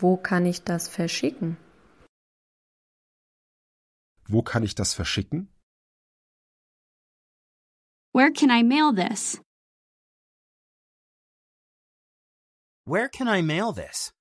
Wo kann ich das verschicken? Wo kann ich das verschicken? Where can I mail this? Where can I mail this?